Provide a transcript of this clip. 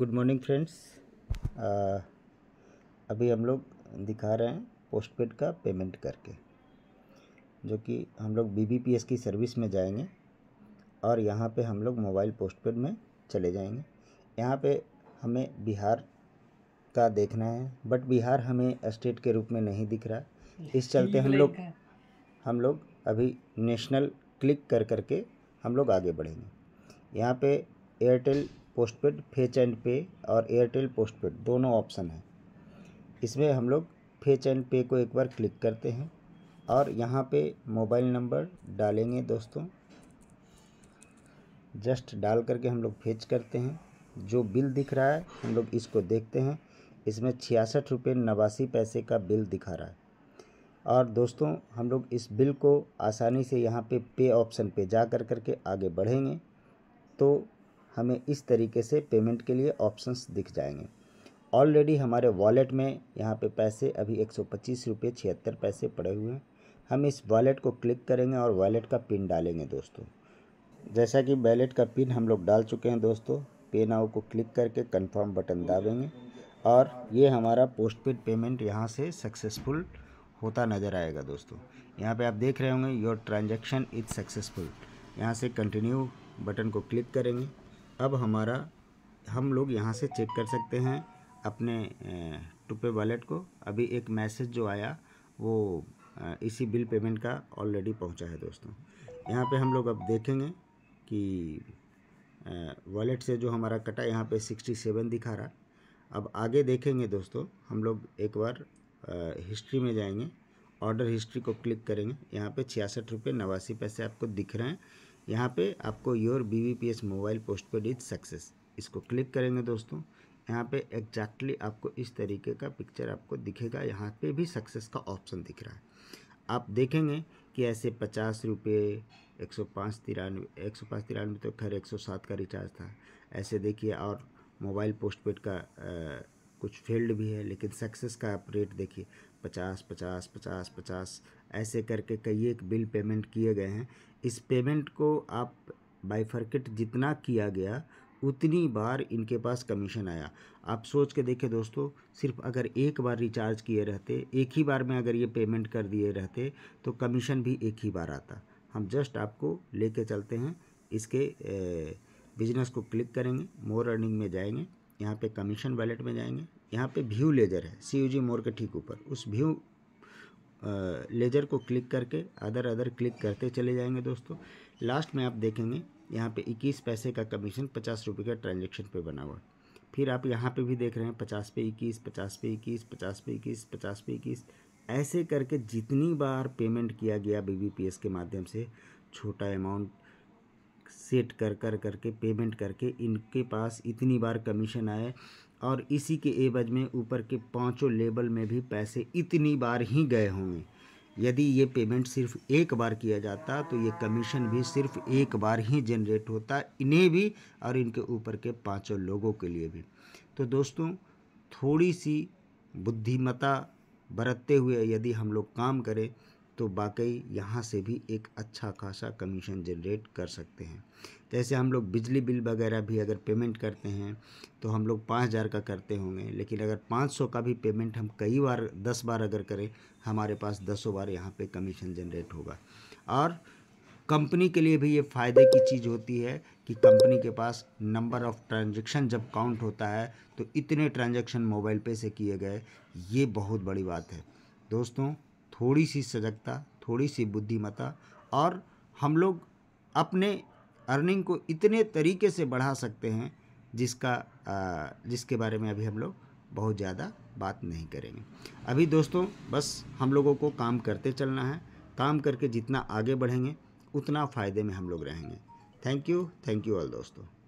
good morning friends अभी हम लोग दिखा रहे हैं पोस्टपेड का पेमेंट करके जो कि हम लोग बी की सर्विस में जाएंगे और यहाँ पे हम लोग मोबाइल पोस्टपेड में चले जाएंगे यहाँ पे हमें बिहार का देखना है बट बिहार हमें स्टेट के रूप में नहीं दिख रहा इस चलते हम लोग हम लोग अभी नेशनल क्लिक कर करके हम लोग आगे बढ़ेंगे यहाँ पे एयरटेल पोस्टपेड फेच एंड पे और एयरटेल पोस्टपेड दोनों ऑप्शन हैं इसमें हम लोग फेच एंड पे को एक बार क्लिक करते हैं और यहाँ पे मोबाइल नंबर डालेंगे दोस्तों जस्ट डाल करके हम लोग फेच करते हैं जो बिल दिख रहा है हम लोग इसको देखते हैं इसमें छियासठ रुपये नवासी पैसे का बिल दिखा रहा है और दोस्तों हम लोग इस बिल को आसानी से यहाँ पे पे ऑप्शन पे जा कर करके आगे बढ़ेंगे तो हमें इस तरीके से पेमेंट के लिए ऑप्शंस दिख जाएंगे ऑलरेडी हमारे वॉलेट में यहाँ पे पैसे अभी एक सौ पच्चीस रुपये छिहत्तर पैसे पड़े हुए हैं हम इस वॉलेट को क्लिक करेंगे और वॉलेट का पिन डालेंगे दोस्तों जैसा कि वॉलेट का पिन हम लोग डाल चुके हैं दोस्तों पे नाउ को क्लिक करके कन्फर्म बटन दाबेंगे और ये हमारा पोस्ट पेड पेमेंट यहाँ से सक्सेसफुल होता नज़र आएगा दोस्तों यहाँ पे आप देख रहे होंगे योर ट्रांजैक्शन इज़ सक्सेसफुल यहाँ से कंटिन्यू बटन को क्लिक करेंगे अब हमारा हम लोग यहाँ से चेक कर सकते हैं अपने टुपे वॉलेट को अभी एक मैसेज जो आया वो इसी बिल पेमेंट का ऑलरेडी पहुँचा है दोस्तों यहाँ पे हम लोग अब देखेंगे कि वॉलेट से जो हमारा कटा यहाँ पे सिक्सटी सेवन दिखा रहा अब आगे देखेंगे दोस्तों हम लोग एक बार हिस्ट्री में जाएंगे ऑर्डर हिस्ट्री को क्लिक करेंगे यहाँ पे छियासठ रुपये नवासी पैसे आपको दिख रहे हैं यहाँ पे आपको your B mobile postpaid is success इसको क्लिक करेंगे दोस्तों यहाँ पे एग्जैक्टली आपको इस तरीके का पिक्चर आपको दिखेगा यहाँ पे भी सक्सेस का ऑप्शन दिख रहा है आप देखेंगे कि ऐसे पचास रुपये एक सौ पाँच तिरानवे एक सौ पाँच तिरानवे तो खैर एक सौ सात का रिचार्ज था ऐसे देखिए और मोबाइल पोस्ट पेड का कुछ फेल्ड भी है लेकिन सक्सेस का आप रेट देखिए पचास पचास पचास पचास ऐसे करके कई एक बिल पेमेंट किए गए हैं इस पेमेंट को आप बाईफर्किट जितना किया गया उतनी बार इनके पास कमीशन आया आप सोच के देखें दोस्तों सिर्फ अगर एक बार रिचार्ज किए रहते एक ही बार में अगर ये पेमेंट कर दिए रहते तो कमीशन भी एक ही बार आता हम जस्ट आपको लेके चलते हैं इसके बिजनेस को क्लिक करेंगे मोर अर्निंग में जाएंगे यहाँ पे कमीशन वैलेट में जाएंगे यहाँ पे व्यू लेजर है सी यू जी मोर के ठीक ऊपर उस व्यू लेजर को क्लिक करके अदर अदर क्लिक करते चले जाएंगे दोस्तों लास्ट में आप देखेंगे यहाँ पे इक्कीस पैसे का कमीशन पचास रुपये का ट्रांजेक्शन पे बना हुआ फिर आप यहाँ पे भी देख रहे हैं पचास पे इक्कीस पचास पे इक्कीस पचास पे इक्कीस पचास पे इक्कीस ऐसे करके जितनी बार पेमेंट किया गया बी के माध्यम से छोटा अमाउंट सेट कर कर करके पेमेंट करके इनके पास इतनी बार कमीशन आए और इसी के एवज में ऊपर के पांचों लेवल में भी पैसे इतनी बार ही गए होंगे यदि ये पेमेंट सिर्फ एक बार किया जाता तो ये कमीशन भी सिर्फ एक बार ही जनरेट होता इन्हें भी और इनके ऊपर के पांचों लोगों के लिए भी तो दोस्तों थोड़ी सी बुद्धिमता बरतते हुए यदि हम लोग काम करें तो वाकई यहाँ से भी एक अच्छा खासा कमीशन जनरेट कर सकते हैं जैसे हम लोग बिजली बिल वगैरह भी अगर पेमेंट करते हैं तो हम लोग पाँच हज़ार का करते होंगे लेकिन अगर पाँच सौ का भी पेमेंट हम कई बार दस बार अगर करें हमारे पास दसों बार यहाँ पे कमीशन जनरेट होगा और कंपनी के लिए भी ये फ़ायदे की चीज़ होती है कि कंपनी के पास नंबर ऑफ़ ट्रांजेक्शन जब काउंट होता है तो इतने ट्रांजेक्शन मोबाइल पे से किए गए ये बहुत बड़ी बात है दोस्तों थोड़ी सी सजगता थोड़ी सी बुद्धिमता और हम लोग अपने अर्निंग को इतने तरीके से बढ़ा सकते हैं जिसका जिसके बारे में अभी हम लोग बहुत ज़्यादा बात नहीं करेंगे अभी दोस्तों बस हम लोगों को काम करते चलना है काम करके जितना आगे बढ़ेंगे उतना फ़ायदे में हम लोग रहेंगे thank you thank you all दोस्तों